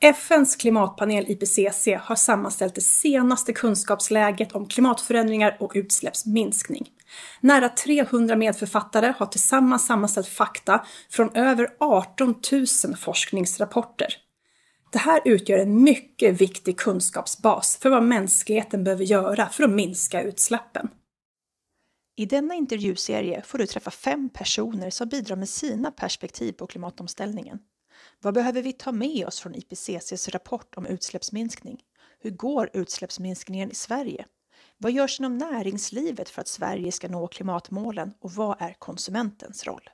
FNs klimatpanel IPCC har sammanställt det senaste kunskapsläget om klimatförändringar och utsläppsminskning. Nära 300 medförfattare har tillsammans sammanställt fakta från över 18 000 forskningsrapporter. Det här utgör en mycket viktig kunskapsbas för vad mänskligheten behöver göra för att minska utsläppen. I denna intervjuserie får du träffa fem personer som bidrar med sina perspektiv på klimatomställningen. Vad behöver vi ta med oss från IPCCs rapport om utsläppsminskning? Hur går utsläppsminskningen i Sverige? Vad görs inom näringslivet för att Sverige ska nå klimatmålen och vad är konsumentens roll?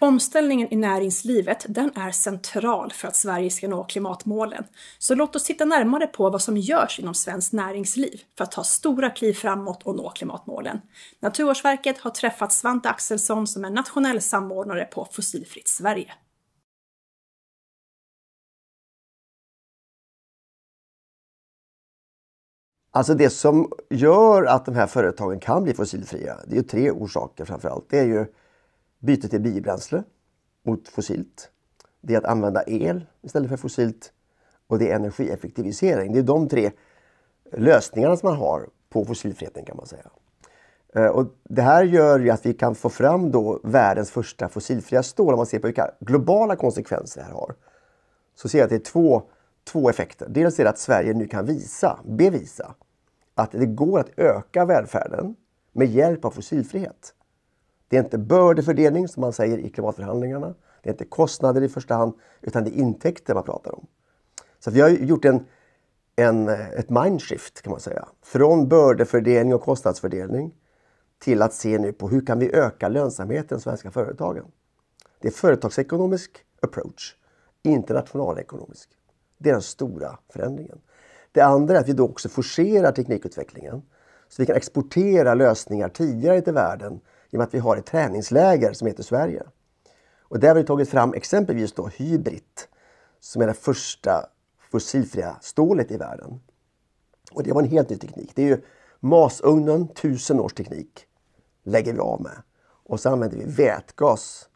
Omställningen i näringslivet, den är central för att Sverige ska nå klimatmålen. Så låt oss titta närmare på vad som görs inom svenskt näringsliv för att ta stora kliv framåt och nå klimatmålen. Naturvårdsverket har träffat Svante Axelsson som är nationell samordnare på Fossilfritt Sverige. Alltså det som gör att de här företagen kan bli fossilfria, det är tre orsaker framförallt. Det är ju byte till biobränsle mot fossilt. Det är att använda el istället för fossilt och det är energieffektivisering. Det är de tre lösningarna som man har på fossilfriheten kan man säga. Eh, och det här gör ju att vi kan få fram då världens första fossilfria stål. Om man ser på vilka globala konsekvenser det här har så ser jag att det är två, två effekter. Dels är det att Sverige nu kan visa, bevisa att det går att öka välfärden med hjälp av fossilfrihet. Det är inte bördefördelning som man säger i klimatförhandlingarna. Det är inte kostnader i första hand, utan det är intäkter man pratar om. Så vi har gjort en, en, ett mindshift kan man säga. Från bördefördelning och kostnadsfördelning till att se nu på hur kan vi öka lönsamheten i svenska företagen. Det är företagsekonomisk approach, inte nationalekonomisk. Det är den stora förändringen. Det andra är att vi då också forcerar teknikutvecklingen. Så vi kan exportera lösningar tidigare till världen genom att vi har ett träningsläger som heter Sverige. Och där har vi tagit fram exempelvis då Hybrit som är det första fossilfria stålet i världen. Och det var en helt ny teknik. Det är ju masugnen, tusen års teknik, lägger vi av med. Och så använder vi vätgas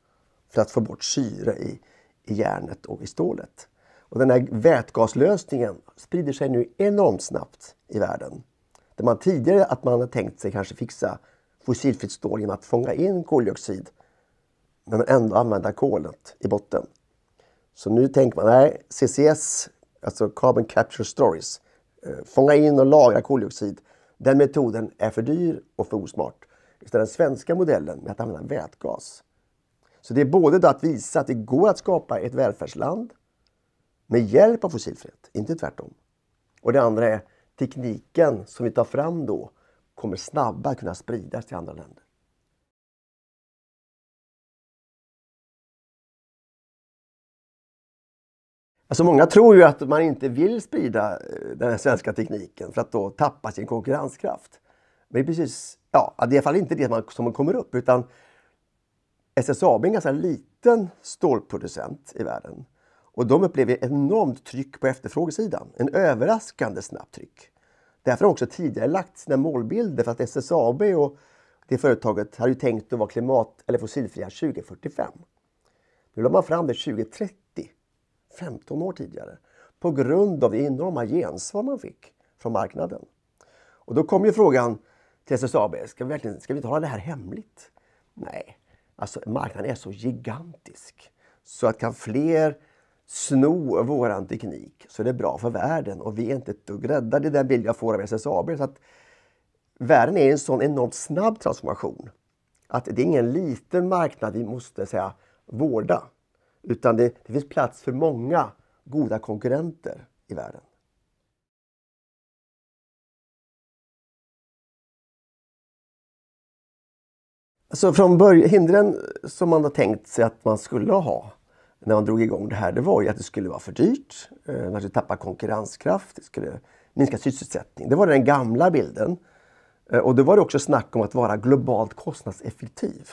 för att få bort syre i, i järnet och i stålet. Och den här vätgaslösningen sprider sig nu enormt snabbt i världen. Där man tidigare att man hade tänkt sig kanske fixa fossilfritt stål genom att fånga in koldioxid men ändå använda kolet i botten. Så nu tänker man, nej, CCS, alltså Carbon Capture Stories, eh, fånga in och lagra koldioxid. Den metoden är för dyr och för osmart. Utan den svenska modellen med att använda vätgas. Så det är både att visa att det går att skapa ett välfärdsland med hjälp av fossilfrihet, inte tvärtom. Och det andra är tekniken som vi tar fram då kommer snabbare kunna spridas till andra länder. Alltså många tror ju att man inte vill sprida eh, den svenska tekniken för att då tappa sin konkurrenskraft. Men det är precis, ja, i alla fall inte det som man kommer upp utan SSAB är en ganska liten stålproducent i världen. Och de upplever enormt tryck på efterfrågesidan. En överraskande snabbt tryck. Därför har de också tidigare lagt sina målbilder för att SSAB och det företaget hade ju tänkt att vara klimat eller fossilfria 2045. Nu la man fram det 2030, 15 år tidigare, på grund av det enorma gensvar man fick från marknaden. Och då kom ju frågan till SSAB, ska vi, verkligen, ska vi inte hålla det här hemligt? Nej, alltså marknaden är så gigantisk så att kan fler sno våran teknik så det är bra för världen och vi är inte ett dugg rädda. Det är den bild jag får av SSAB. Så att världen är en sån enormt snabb transformation att det är ingen liten marknad vi måste säga, vårda. Utan det, det finns plats för många goda konkurrenter i världen. Alltså från början, hindren som man har tänkt sig att man skulle ha när man drog igång det här, det var ju att det skulle vara för dyrt. Eh, man skulle tappa konkurrenskraft, det skulle minska sysselsättning. Det var den gamla bilden. Eh, och det var det också snack om att vara globalt kostnadseffektiv.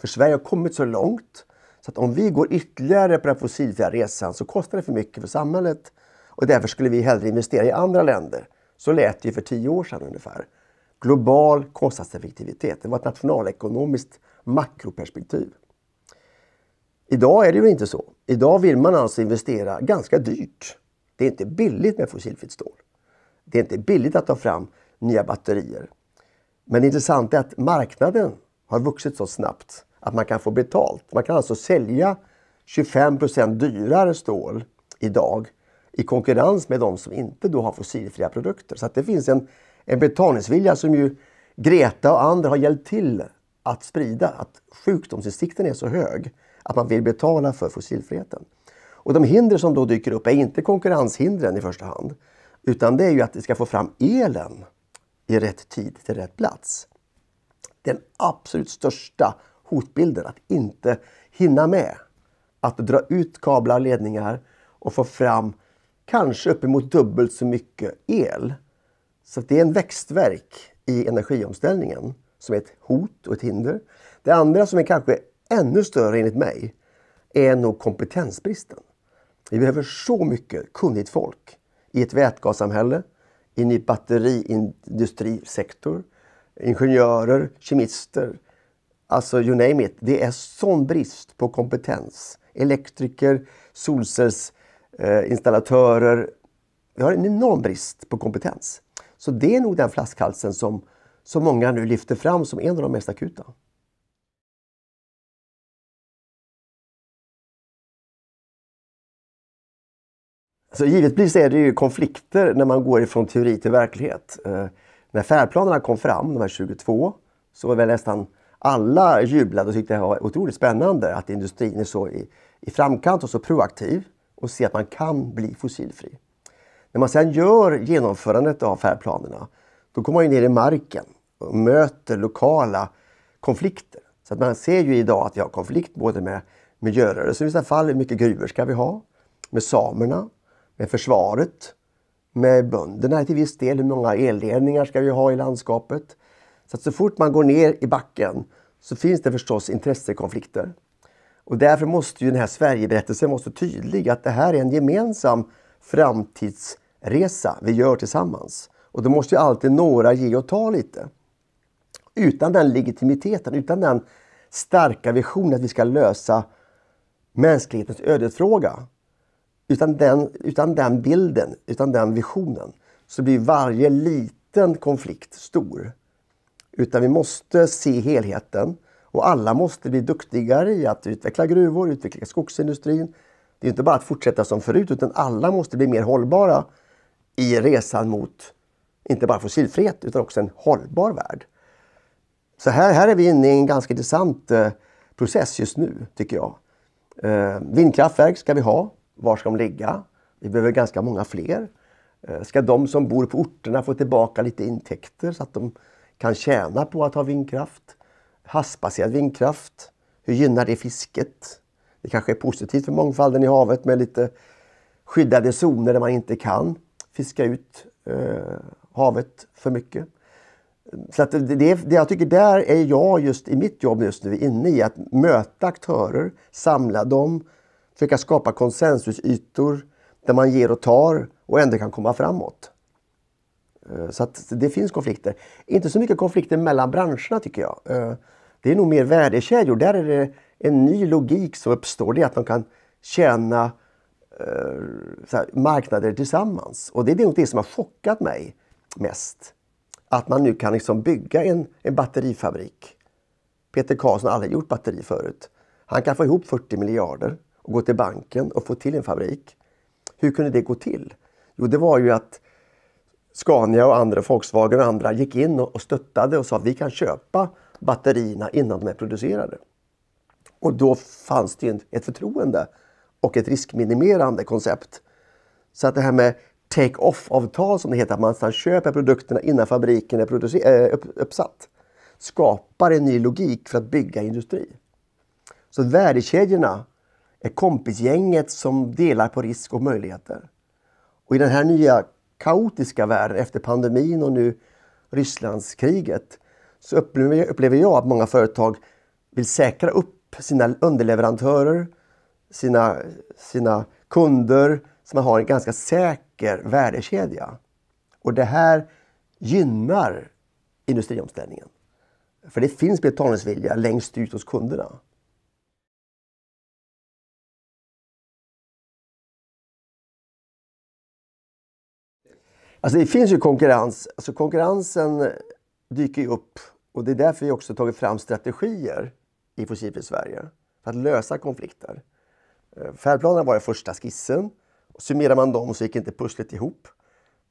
För Sverige har kommit så långt så att om vi går ytterligare på den fossilfria resan så kostar det för mycket för samhället och därför skulle vi hellre investera i andra länder. Så lät det ju för tio år sedan ungefär. Global kostnadseffektivitet, det var ett nationalekonomiskt makroperspektiv. Idag är det ju inte så. Idag vill man alltså investera ganska dyrt. Det är inte billigt med fossilfritt stål. Det är inte billigt att ta fram nya batterier. Men det intressanta är att marknaden har vuxit så snabbt att man kan få betalt. Man kan alltså sälja 25 dyrare stål idag i konkurrens med de som inte då har fossilfria produkter. Så det finns en, en betalningsvilja som ju Greta och andra har hjälpt till att sprida. Att sjukdomsinsikten är så hög att man vill betala för fossilfriheten. Och de hinder som då dyker upp är inte konkurrenshindren i första hand. Utan det är ju att vi ska få fram elen i rätt tid till rätt plats. Den absolut största hotbilden, att inte hinna med. Att dra ut kablar och ledningar och få fram kanske uppemot dubbelt så mycket el. Så det är en växtverk i energiomställningen som är ett hot och ett hinder. Det andra som är kanske ännu större enligt mig är nog kompetensbristen. Vi behöver så mycket kunnigt folk i ett vätgassamhälle, i en batteriindustrisektor, ingenjörer, kemister, alltså you name it. Det är sån brist på kompetens. Elektriker, solcellsinstallatörer. Eh, vi har en enorm brist på kompetens. Så det är nog den flaskhalsen som, som många nu lyfter fram som en av de mest akuta. Så givetvis är det ju konflikter när man går ifrån teori till verklighet. Eh, när färdplanerna kom fram, de här 22, så var väl nästan alla jublade och tyckte det var otroligt spännande att industrin är så i, i framkant och så proaktiv och ser att man kan bli fossilfri. När man sedan gör genomförandet av färdplanerna, då kommer man ner i marken och möter lokala konflikter. Så att man ser ju idag att vi har konflikt både med miljörörelsen i vissa fall, hur mycket gruvor ska vi ha? Med samerna, med försvaret, med bönderna till viss del. Hur många elledningar ska vi ha i landskapet? Så att så fort man går ner i backen så finns det förstås intressekonflikter. Och därför måste ju den här Sverigeberättelsen vara så tydlig att det här är en gemensam framtidsresa vi gör tillsammans. Och då måste ju alltid några ge och ta lite. Utan den legitimiteten, utan den starka visionen att vi ska lösa mänsklighetens ödesfråga utan den, utan den bilden, utan den visionen, så blir varje liten konflikt stor. Utan vi måste se helheten. Och alla måste bli duktigare i att utveckla gruvor, utveckla skogsindustrin. Det är inte bara att fortsätta som förut, utan alla måste bli mer hållbara i resan mot, inte bara fossilfrihet, utan också en hållbar värld. Så här, här är vi inne i en ganska intressant eh, process just nu, tycker jag. Eh, vindkraftverk ska vi ha. Var ska de ligga? Vi behöver ganska många fler. Eh, ska de som bor på orterna få tillbaka lite intäkter så att de kan tjäna på att ha vindkraft? Havsbaserad vindkraft, hur gynnar det fisket? Det kanske är positivt för mångfalden i havet med lite skyddade zoner där man inte kan fiska ut eh, havet för mycket. Så att det, det, det, jag tycker där är jag just i mitt jobb just nu inne i att möta aktörer, samla dem, försöka skapa konsensusytor där man ger och tar och ändå kan komma framåt. Eh, så att det finns konflikter. Inte så mycket konflikter mellan branscherna tycker jag. Eh, det är nog mer värdekedjor. Där är det en ny logik som uppstår. Det är att de kan tjäna eh, här, marknader tillsammans. Och det är nog det som har chockat mig mest. Att man nu kan liksom bygga en, en batterifabrik. Peter Karlsson har aldrig gjort batteri förut. Han kan få ihop 40 miljarder och gå till banken och få till en fabrik. Hur kunde det gå till? Jo, det var ju att Scania och andra, Volkswagen och andra gick in och stöttade och sa att vi kan köpa batterierna innan de är producerade. Och då fanns det ju ett förtroende och ett riskminimerande koncept. Så att det här med take-off-avtal som det heter, att man nästan köper produkterna innan fabriken är eh, uppsatt, skapar en ny logik för att bygga industri. Så värdekedjorna är kompisgänget som delar på risk och möjligheter. Och i den här nya kaotiska världen efter pandemin och nu Rysslandskriget så upplever jag att många företag vill säkra upp sina underleverantörer, sina, sina kunder, så man har en ganska säker värdekedja. Och det här gynnar industriomställningen. För det finns betalningsvilja längst ut hos kunderna. Alltså det finns ju konkurrens. Alltså konkurrensen dyker ju upp och det är därför vi också tagit fram strategier i Fossilfritt Sverige för att lösa konflikter. Eh, färdplanerna var den första skissen. summerar man dem så gick inte pusslet ihop.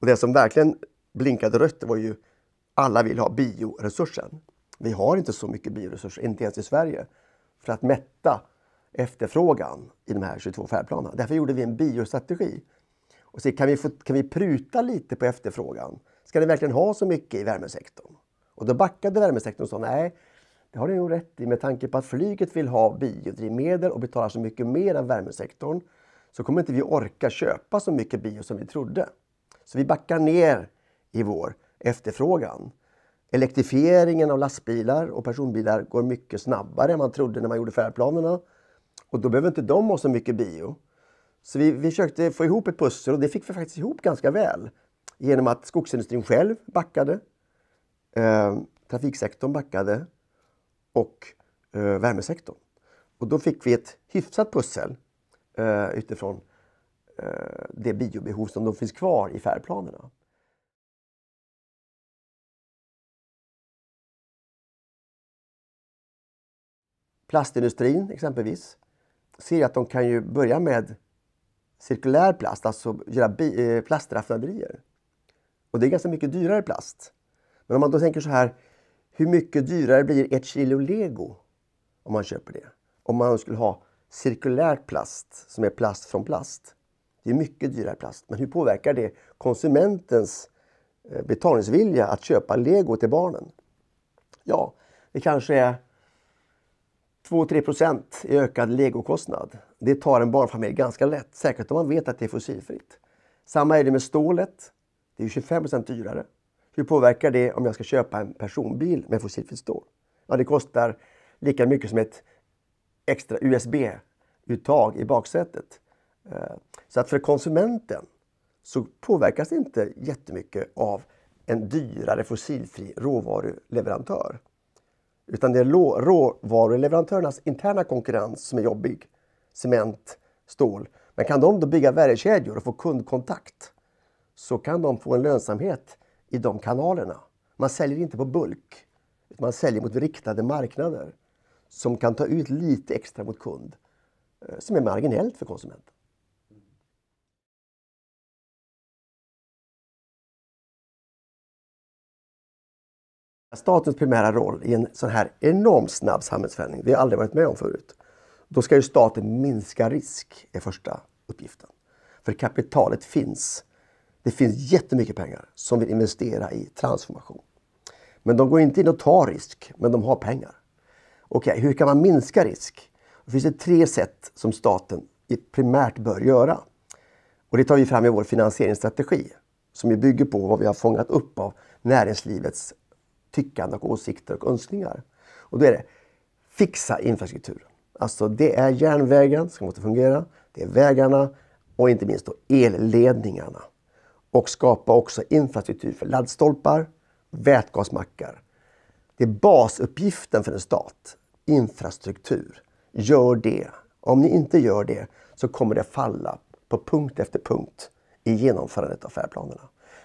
Och det som verkligen blinkade rött var ju alla vill ha bioresursen. Vi har inte så mycket bioresurser, inte ens i Sverige, för att mätta efterfrågan i de här 22 färdplanerna. Därför gjorde vi en biostrategi och se kan vi, få, kan vi pruta lite på efterfrågan? Ska ni verkligen ha så mycket i värmesektorn? Och då backade värmesektorn och sa nej, det har ni nog rätt i med tanke på att flyget vill ha biodrivmedel och betalar så mycket mer än värmesektorn så kommer inte vi orka köpa så mycket bio som vi trodde. Så vi backar ner i vår efterfrågan. Elektrifieringen av lastbilar och personbilar går mycket snabbare än man trodde när man gjorde färdplanerna. Och då behöver inte de ha så mycket bio. Så vi, vi försökte få ihop ett pussel och det fick vi faktiskt ihop ganska väl. Genom att skogsindustrin själv backade, eh, trafiksektorn backade och eh, värmesektorn. Och då fick vi ett hyfsat pussel eh, utifrån eh, det biobehov som då finns kvar i färdplanerna. Plastindustrin exempelvis ser att de kan ju börja med cirkulär plast, alltså göra eh, plastraffinaderier. Och det är ganska mycket dyrare plast. Men om man då tänker så här, hur mycket dyrare blir ett kilo lego om man köper det? Om man skulle ha cirkulär plast som är plast från plast. Det är mycket dyrare plast. Men hur påverkar det konsumentens eh, betalningsvilja att köpa lego till barnen? Ja, det kanske är 2-3 i ökad legokostnad. Det tar en barnfamilj ganska lätt, säkert om man vet att det är fossilfritt. Samma är det med stålet. Det är 25 dyrare. Hur påverkar det om jag ska köpa en personbil med fossilfritt stål? Ja, det kostar lika mycket som ett extra USB-uttag i baksätet. Eh, så att för konsumenten så påverkas det inte jättemycket av en dyrare fossilfri råvaruleverantör. Utan det är råvaruleverantörernas interna konkurrens som är jobbig. Cement, stål. Men kan de då bygga värdekedjor och få kundkontakt så kan de få en lönsamhet i de kanalerna. Man säljer inte på bulk. utan Man säljer mot riktade marknader som kan ta ut lite extra mot kund eh, som är marginellt för konsumenten. Statens primära roll i en sån här enormt snabb samhällsförändring, det har jag aldrig varit med om förut. Då ska ju staten minska risk, är första uppgiften. För kapitalet finns. Det finns jättemycket pengar som vill investera i transformation. Men de går inte in och tar risk, men de har pengar. Okej, okay, hur kan man minska risk? Det finns det tre sätt som staten primärt bör göra. Och det tar vi fram i vår finansieringsstrategi som ju bygger på vad vi har fångat upp av näringslivets tyckande och åsikter och önskningar. Och då är det fixa infrastruktur. Alltså det är järnvägen som måste fungera, det är vägarna och inte minst då elledningarna. Och skapa också infrastruktur för laddstolpar, vätgasmackar. Det är basuppgiften för en stat. Infrastruktur. Gör det. Om ni inte gör det så kommer det falla på punkt efter punkt i genomförandet av färdplanerna.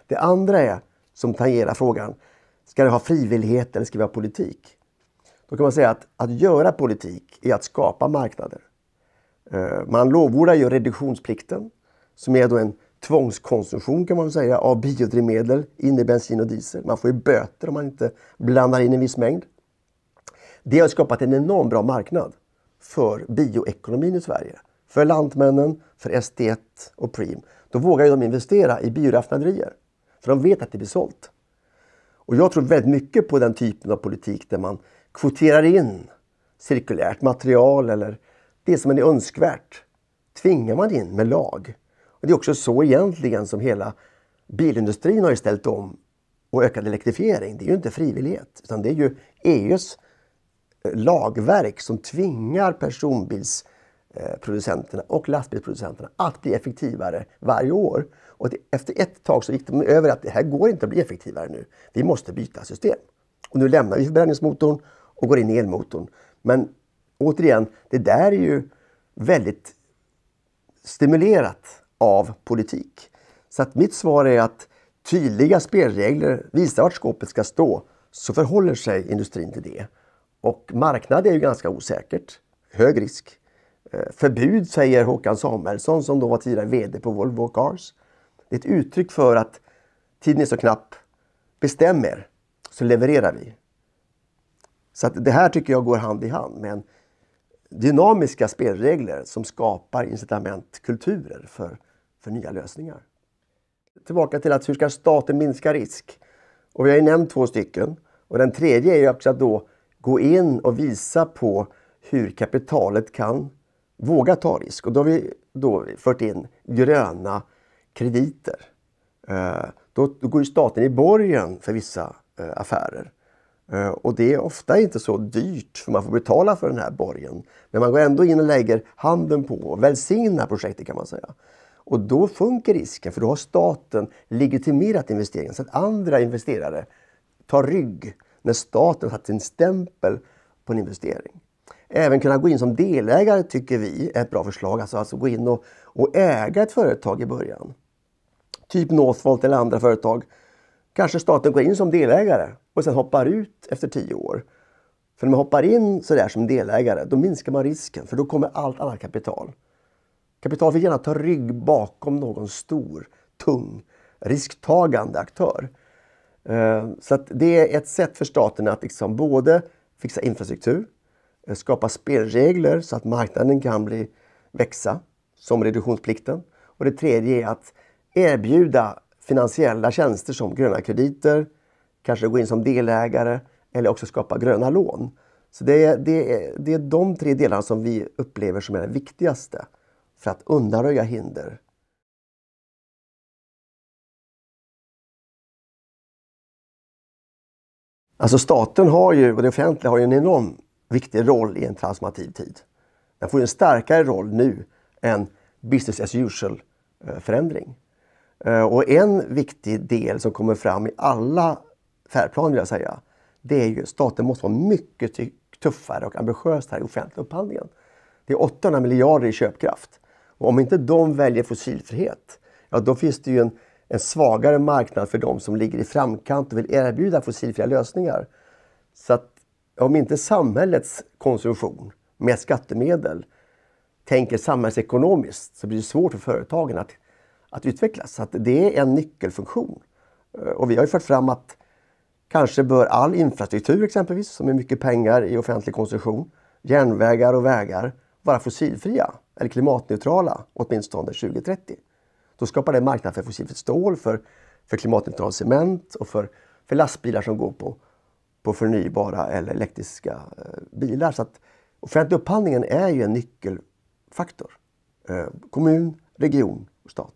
Det andra är, som tangerar frågan, Ska det ha frivillighet eller ska vi ha politik? Då kan man säga att att göra politik är att skapa marknader. Eh, man lovordar ju reduktionsplikten som är då en tvångskonsumtion kan man säga av biodrivmedel in i bensin och diesel. Man får ju böter om man inte blandar in en viss mängd. Det har skapat en enormt bra marknad för bioekonomin i Sverige. För Lantmännen, för ST1 och Preem. Då vågar de investera i bioraffinaderier. För de vet att det blir sålt. Och jag tror väldigt mycket på den typen av politik där man kvoterar in cirkulärt material eller det som är önskvärt tvingar man in med lag. Och det är också så egentligen som hela bilindustrin har ställt om och ökad elektrifiering. Det är ju inte frivillighet utan det är ju EUs lagverk som tvingar personbils Eh, producenterna och lastbilsproducenterna att bli effektivare varje år. Och efter ett tag så gick de över att det här går inte att bli effektivare nu. Vi måste byta system. Och nu lämnar vi förbränningsmotorn och går in i elmotorn. Men återigen, det där är ju väldigt stimulerat av politik. Så att mitt svar är att tydliga spelregler visar vart skåpet ska stå så förhåller sig industrin till det. Och marknad är ju ganska osäkert, hög risk. Eh, förbud, säger Håkan Samuelsson som då var tidigare VD på Volvo Cars. Det är ett uttryck för att tiden är så knapp. Bestäm er, så levererar vi. Så att det här tycker jag går hand i hand med dynamiska spelregler som skapar incitamentkulturer för, för nya lösningar. Tillbaka till att hur ska staten minska risk? Och vi har ju nämnt två stycken. Och den tredje är ju också att då gå in och visa på hur kapitalet kan Våga ta risk. Och då har vi då fört in gröna krediter. Då, eh, då går staten i borgen för vissa eh, affärer. Eh, och det är ofta inte så dyrt för man får betala för den här borgen. Men man går ändå in och lägger handen på och välsignar projektet kan man säga. Och då funkar risken för då har staten legitimerat investeringen så att andra investerare tar rygg när staten har satt sin stämpel på en investering. Även kunna gå in som delägare tycker vi är ett bra förslag. Alltså, alltså gå in och, och äga ett företag i början. Typ Northvolt eller andra företag. Kanske staten går in som delägare och sen hoppar ut efter tio år. För när man hoppar in sådär som delägare, då minskar man risken för då kommer allt annat kapital. Kapital vill gärna ta rygg bakom någon stor, tung, risktagande aktör. Eh, så det är ett sätt för staten att liksom både fixa infrastruktur, Eh, skapa spelregler så att marknaden kan bli, växa, som reduktionsplikten. Och det tredje är att erbjuda finansiella tjänster som gröna krediter, kanske gå in som delägare eller också skapa gröna lån. Så det är, det, är, det är de tre delarna som vi upplever som är det viktigaste för att undanröja hinder Alltså staten har ju, och det offentliga har ju en enorm viktig roll i en transformativ tid. Den får en starkare roll nu än business as usual eh, förändring. Eh, och en viktig del som kommer fram i alla färdplaner vill jag säga, det är ju staten måste vara mycket tuffare och ambitiös här i offentliga upphandlingen. Det är 800 miljarder i köpkraft. Och om inte de väljer fossilfrihet, ja då finns det ju en, en svagare marknad för de som ligger i framkant och vill erbjuda fossilfria lösningar. Så att om inte samhällets konsumtion med skattemedel tänker samhällsekonomiskt så blir det svårt för företagen att, att utvecklas. Så att det är en nyckelfunktion. Eh, och vi har ju fört fram att kanske bör all infrastruktur exempelvis, som är mycket pengar i offentlig konsumtion, järnvägar och vägar, vara fossilfria eller klimatneutrala åtminstone 2030. Då skapar det en marknad för fossilfritt stål, för, för klimatneutral cement och för, för lastbilar som går på på förnybara eller elektriska eh, bilar. Så att offentlig upphandling är ju en nyckelfaktor. Eh, kommun, region och stat.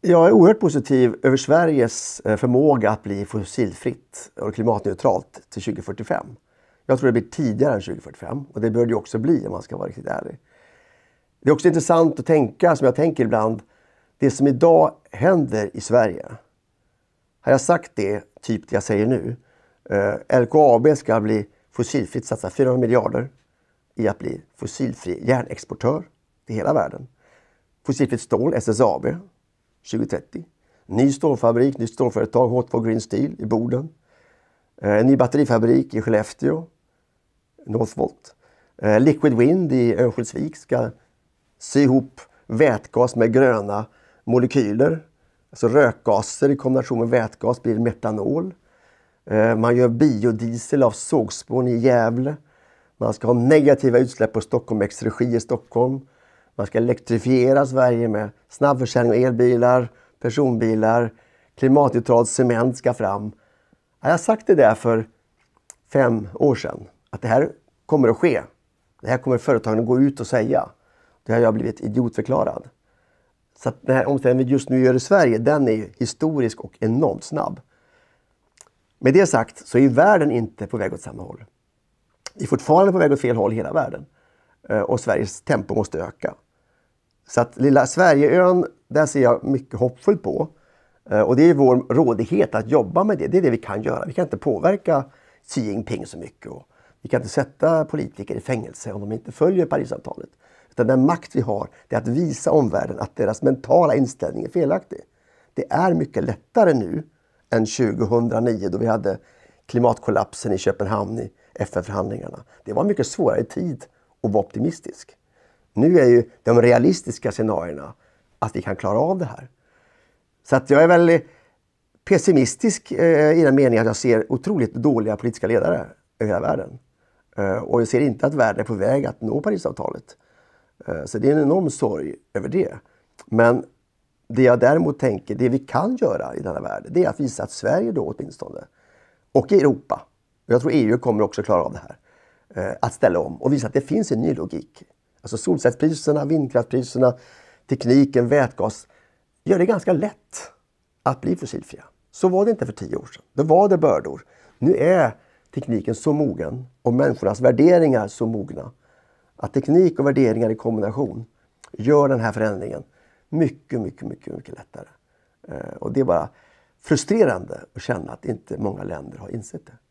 Jag är oerhört positiv över Sveriges eh, förmåga att bli fossilfritt och klimatneutralt till 2045. Jag tror det blir tidigare än 2045 och det bör det också bli om man ska vara riktigt ärlig. Det är också intressant att tänka, som jag tänker ibland, det som idag händer i Sverige. Har jag sagt det, typ det jag säger nu. Eh, LKAB ska bli fossilfritt, satsa 400 miljarder i att bli fossilfri järnexportör till hela världen. Fossilfritt stål, SSAB, 2030. Ny stålfabrik, nytt stålföretag, H2 Green Steel i Boden. Eh, en ny batterifabrik i Skellefteå, Northvolt. Eh, Liquid Wind i Örnsköldsvik ska sy ihop vätgas med gröna molekyler. Alltså rökgaser i kombination med vätgas blir metanol. Eh, man gör biodiesel av sågspån i Gävle. Man ska ha negativa utsläpp på Stockholm Exergi i Stockholm. Man ska elektrifiera Sverige med snabbförsäljning av elbilar, personbilar, klimatneutral cement ska fram. Jag har sagt det där för fem år sedan, att det här kommer att ske. Det här kommer företagen att gå ut och säga. Det har jag blivit idiotförklarad. Så att den här omställningen vi just nu gör i Sverige, den är historisk och enormt snabb. Med det sagt så är världen inte på väg åt samma håll. Vi är fortfarande på väg åt fel håll i hela världen. Eh, och Sveriges tempo måste öka. Så att lilla Sverigeön, där ser jag mycket hoppfullt på. Eh, och det är vår rådighet att jobba med det. Det är det vi kan göra. Vi kan inte påverka Xi Jinping så mycket. Och vi kan inte sätta politiker i fängelse om de inte följer Parisavtalet. Utan den makt vi har, det är att visa omvärlden att deras mentala inställning är felaktig. Det är mycket lättare nu än 2009 då vi hade klimatkollapsen i Köpenhamn i FN-förhandlingarna. Det var en mycket svårare tid att vara optimistisk. Nu är ju de realistiska scenarierna att vi kan klara av det här. Så att jag är väldigt pessimistisk eh, i den meningen att jag ser otroligt dåliga politiska ledare i hela världen. Eh, och jag ser inte att världen är på väg att nå Parisavtalet. Eh, så det är en enorm sorg över det. Men det jag däremot tänker, det vi kan göra i denna värld, det är att visa att Sverige då åtminstone, och Europa, och jag tror EU kommer också klara av det här, eh, att ställa om och visa att det finns en ny logik. Alltså solcellspriserna, vindkraftpriserna, tekniken, vätgas gör det ganska lätt att bli fossilfria. Så var det inte för tio år sedan. Då var det bördor. Nu är tekniken så mogen och människornas värderingar så mogna att teknik och värderingar i kombination gör den här förändringen mycket, mycket, mycket, mycket lättare. Eh, och det är bara frustrerande att känna att inte många länder har insett det.